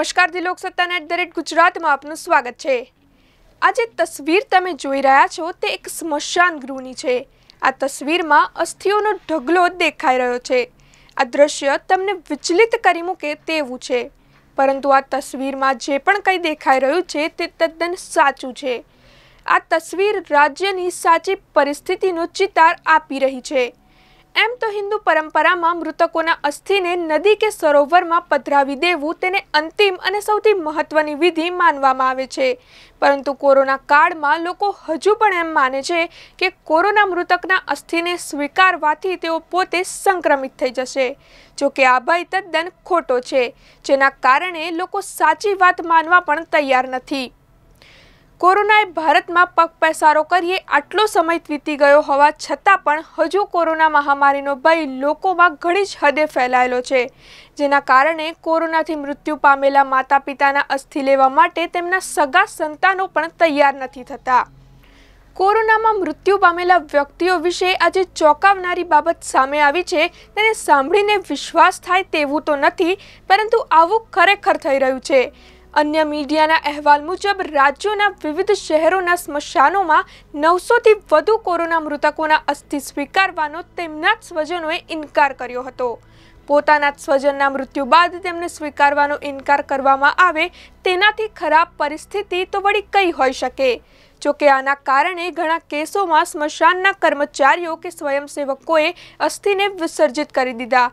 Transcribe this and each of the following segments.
નમસ્કાર ધી લોકસત્તાના at the rate ગુજરાતમાં આપનું સ્વાગત છે આ જે તસવીર તમે જોઈ રહ્યા છો તે એક સ્મશાન ગૃહની છે આ તસવીરમાં અસ્થિઓનો ઢગલો દેખાઈ રહ્યો છે આ દ્રશ્ય તમને વિચલિત કરી મૂકે તેવું છે પરંતુ આ તસવીરમાં જે પણ કંઈ દેખાઈ રહ્યું છે તે તદ્દન સાચું છે આ તસવીર રાજ્યની સાચી પરિસ્થિતિનો ચિતાર આપી રહી છે એમ તો હિન્દુ પરંપરામાં મૃતકોના અસ્થિને નદી કે સરોવરમાં પધરાવી દેવું તેને અંતિમ અને સૌથી મહત્વની વિધિ માનવામાં આવે છે પરંતુ કોરોના કાળમાં લોકો હજુ પણ એમ માને છે કે કોરોના મૃતકના અસ્થિને સ્વીકારવાથી તેઓ પોતે સંક્રમિત થઈ જશે જો કે આ ભય તદ્દન ખોટો છે જેના કારણે લોકો સાચી વાત માનવા પણ તૈયાર નથી કોરોનાએ ભારતમાં પગ પેસારો કરીએ આટલો સમય વીતી ગયો હોવા છતાં પણ હજુ કોરોના મહામારીનો ભય લોકોમાં ઘણી જ હદે ફેલાયેલો છે જેના કારણે કોરોનાથી મૃત્યુ પામેલા માતા પિતાના અસ્થિ લેવા માટે તેમના સગા સંતાનો પણ તૈયાર નથી થતા કોરોનામાં મૃત્યુ પામેલા વ્યક્તિઓ વિશે આજે ચોંકાવનારી બાબત સામે આવી છે તેને સાંભળીને વિશ્વાસ થાય તેવું તો નથી પરંતુ આવું ખરેખર થઈ રહ્યું છે અન્ય મીડિયાના અહેવાલ મુજબ રાજ્યોના વિવિધ શહેરોના સ્મશાનોમાં નવસોથી વધુ કોરોના મૃતકોના અસ્થિ સ્વીકારવાનો તેમના જ સ્વજનોએ ઇનકાર કર્યો હતો પોતાના સ્વજનના મૃત્યુ બાદ તેમને સ્વીકારવાનો ઇનકાર કરવામાં આવે તેનાથી ખરાબ પરિસ્થિતિ તો વળી કઈ હોઈ શકે જોકે આના કારણે ઘણા કેસોમાં સ્મશાનના કર્મચારીઓ કે સ્વયંસેવકોએ અસ્થિને વિસર્જિત કરી દીધા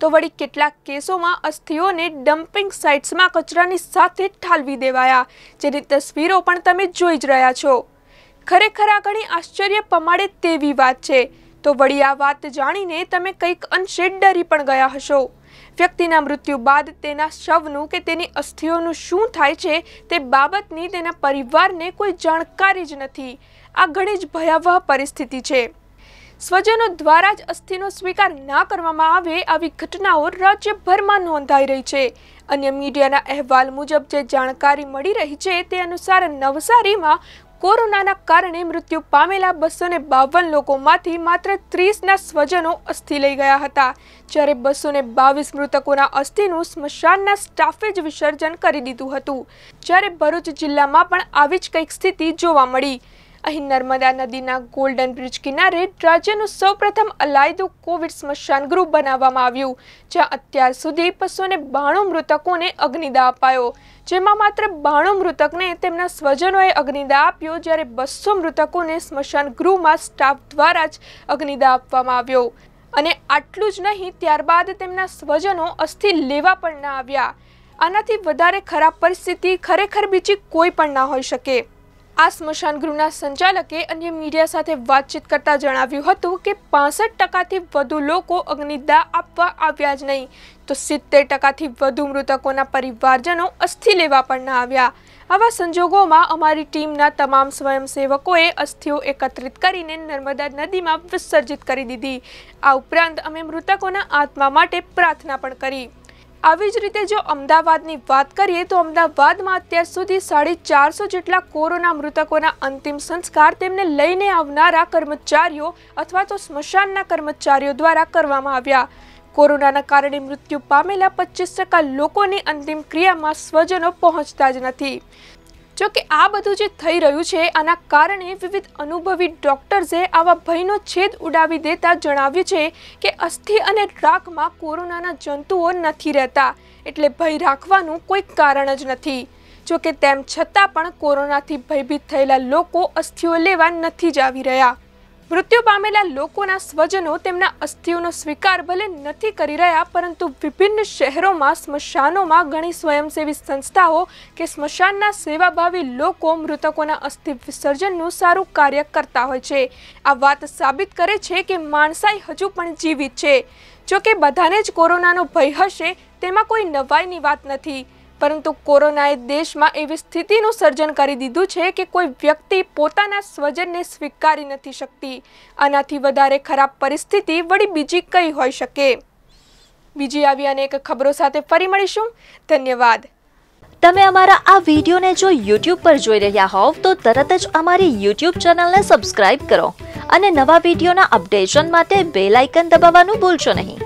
તો વળી કેટલાક કેસોમાં અસ્થિઓને ડમ્પિંગ સાઇટ્સમાં કચરાની સાથે ઠાલવી દેવાયા જેની તસવીરો પણ તમે જોઈ જ રહ્યા છો ખરેખર આ ઘણી આશ્ચર્ય પમાડે તેવી વાત છે તો વળી આ વાત જાણીને તમે કંઈક અંશે ડરી પણ ગયા હશો વ્યક્તિના મૃત્યુ બાદ તેના શવનું કે તેની અસ્થિઓનું શું થાય છે તે બાબતની તેના પરિવારને કોઈ જાણકારી જ નથી આ ઘણી જ ભયાવહ પરિસ્થિતિ છે સ્વજનો દ્વારા જ અસ્થિનો સ્વીકાર ના કરવામાં આવે આવી ઘટનાઓ રાજ્યભરમાં નોંધાઈ રહી છે અન્ય મીડિયાના અહેવાલ મુજબ જે જાણકારી મળી રહી છે તે અનુસાર નવસારીમાં કોરોનાના કારણે મૃત્યુ પામેલા બસો ને બાવન લોકોમાંથી માત્ર ત્રીસના સ્વજનો અસ્થિ લઈ ગયા હતા જ્યારે બસો ને બાવીસ મૃતકોના અસ્થિનું સ્મશાનના સ્ટાફે જ વિસર્જન કરી દીધું હતું જ્યારે ભરૂચ જિલ્લામાં પણ આવી જ કંઈક સ્થિતિ જોવા મળી અહીં નર્મદા નદીના ગોલ્ડન બ્રિજ કિનારે રાજ્યનું સૌપ્રથમ અલાયદું કોવિડ સ્મશાન ગૃહ બનાવવામાં આવ્યું જ્યાં અત્યાર સુધી બસો ને બાણું મૃતકોને અગ્નિદા અપાયો જેમાં માત્ર બાણું મૃતકને તેમના સ્વજનોએ અગ્નિદા આપ્યો જ્યારે બસો મૃતકોને સ્મશાન ગૃહમાં સ્ટાફ દ્વારા જ અગ્નિદાહ આપવામાં આવ્યો અને આટલું જ નહીં ત્યારબાદ તેમના સ્વજનો અસ્થિ લેવા પણ ના આવ્યા આનાથી વધારે ખરાબ પરિસ્થિતિ ખરેખર બીજી કોઈ પણ ના હોઈ શકે આ સ્મશાન ગૃહના સંચાલકે અન્ય મીડિયા સાથે વાતચીત કરતા જણાવ્યું હતું કે પાસઠ ટકાથી વધુ લોકો અગ્નિદાહ આપવા આવ્યા જ નહીં તો સિત્તેર ટકાથી વધુ મૃતકોના પરિવારજનો અસ્થિ લેવા પણ ના આવ્યા આવા સંજોગોમાં અમારી ટીમના તમામ સ્વયંસેવકોએ અસ્થિઓ એકત્રિત કરીને નર્મદા નદીમાં વિસર્જિત કરી દીધી આ ઉપરાંત અમે મૃતકોના આત્મા માટે પ્રાર્થના પણ કરી આવી જ રીતે જો અમદાવાદની વાત કરીએ તો અમદાવાદમાં અત્યાર સુધી સાડી ચારસો જેટલા કોરોના મૃતકોના અંતિમ સંસ્કાર તેમને લઈને આવનારા કર્મચારીઓ અથવા તો સ્મશાનના કર્મચારીઓ દ્વારા કરવામાં આવ્યા કોરોનાના કારણે મૃત્યુ પામેલા પચીસ ટકા લોકોની અંતિમ ક્રિયામાં સ્વજનો પહોંચતા જ નથી જો કે આ બધું જે થઈ રહ્યું છે આના કારણે વિવિધ અનુભવી ડોક્ટર્સે આવા ભયનો છેદ ઉડાવી દેતા જણાવ્યું છે કે અસ્થિ અને રાકમાં કોરોનાના જંતુઓ નથી રહેતા એટલે ભય રાખવાનું કોઈ કારણ જ નથી જોકે તેમ છતાં પણ કોરોનાથી ભયભીત થયેલા લોકો અસ્થિઓ લેવા નથી જ આવી રહ્યા મૃત્યુ પામેલા લોકોના સ્વજનો તેમના અસ્થિઓનો સ્વીકાર ભલે નથી કરી રહ્યા પરંતુ વિભિન્ન શહેરોમાં સ્મશાનોમાં ઘણી સ્વયંસેવી સંસ્થાઓ કે સ્મશાનના સેવાભાવી લોકો મૃતકોના અસ્થિ વિસર્જનનું સારું કાર્ય કરતા હોય છે આ વાત સાબિત કરે છે કે માણસાઈ હજુ પણ જીવિત છે જોકે બધાને જ કોરોનાનો ભય હશે તેમાં કોઈ નવાઈની વાત નથી પરંતુ કોરોનાએ દેશમાં એવી સ્થિતિનું સર્જન કરી દીધું છે કે કોઈ વ્યક્તિ પોતાના સ્વજનને સ્વીકારી નથી શકતી આનાથી વધારે ખરાબ પરિસ્થિતિ વળી બીજી કઈ હોઈ શકે બીજી આવી અનેક ખબરો સાથે ફરી મળીશું ધન્યવાદ તમે અમારા આ વિડીયોને જો યુટ્યુબ પર જોઈ રહ્યા હોવ તો તરત જ અમારી યુટ્યુબ ચેનલને સબસ્ક્રાઇબ કરો અને નવા વિડીયોના અપડેશન માટે બેલ આઇકન દબાવવાનું ભૂલશો નહીં